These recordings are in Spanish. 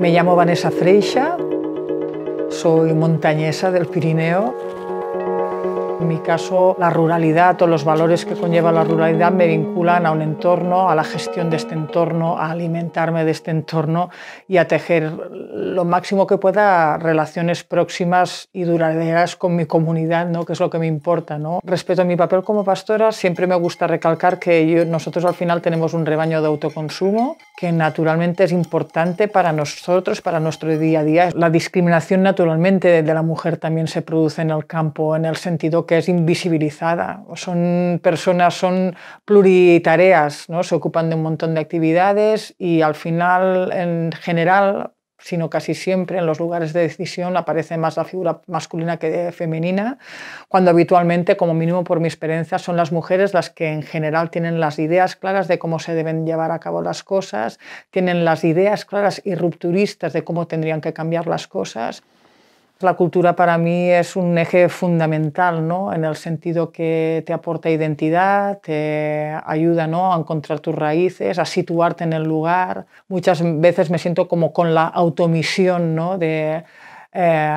Me llamo Vanessa Freixa, soy montañesa del Pirineo en mi caso, la ruralidad o los valores que conlleva la ruralidad me vinculan a un entorno, a la gestión de este entorno, a alimentarme de este entorno y a tejer lo máximo que pueda relaciones próximas y duraderas con mi comunidad, ¿no? que es lo que me importa. Respecto a mi papel como pastora, siempre me gusta recalcar que nosotros al final tenemos un rebaño de autoconsumo que naturalmente es importante para nosotros, para nuestro día a día. La discriminación naturalmente de la mujer también se produce en el campo, en el sentido que es invisibilizada. Son personas, son pluritareas, ¿no? se ocupan de un montón de actividades y al final, en general, sino casi siempre en los lugares de decisión aparece más la figura masculina que femenina, cuando habitualmente, como mínimo por mi experiencia, son las mujeres las que en general tienen las ideas claras de cómo se deben llevar a cabo las cosas, tienen las ideas claras y rupturistas de cómo tendrían que cambiar las cosas la cultura para mí es un eje fundamental, ¿no? En el sentido que te aporta identidad, te ayuda, ¿no? A encontrar tus raíces, a situarte en el lugar. Muchas veces me siento como con la automisión, ¿no? De eh,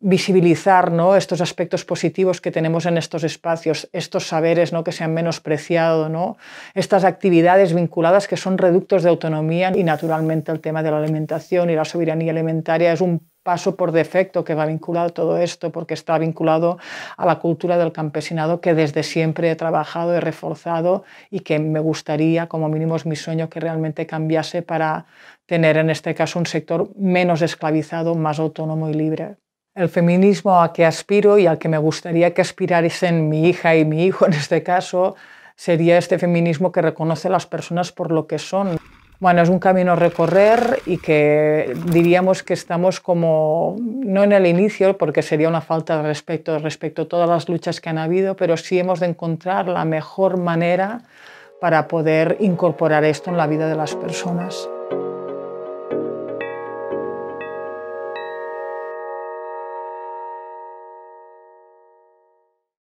visibilizar ¿no? estos aspectos positivos que tenemos en estos espacios, estos saberes ¿no? que sean han menospreciado, ¿no? estas actividades vinculadas que son reductos de autonomía y naturalmente el tema de la alimentación y la soberanía alimentaria es un paso por defecto que va vinculado a todo esto, porque está vinculado a la cultura del campesinado que desde siempre he trabajado, he reforzado y que me gustaría, como mínimo es mi sueño, que realmente cambiase para tener en este caso un sector menos esclavizado, más autónomo y libre. El feminismo a que aspiro y al que me gustaría que en mi hija y mi hijo en este caso sería este feminismo que reconoce a las personas por lo que son. Bueno, es un camino a recorrer y que diríamos que estamos como, no en el inicio, porque sería una falta de respeto respecto a todas las luchas que han habido, pero sí hemos de encontrar la mejor manera para poder incorporar esto en la vida de las personas.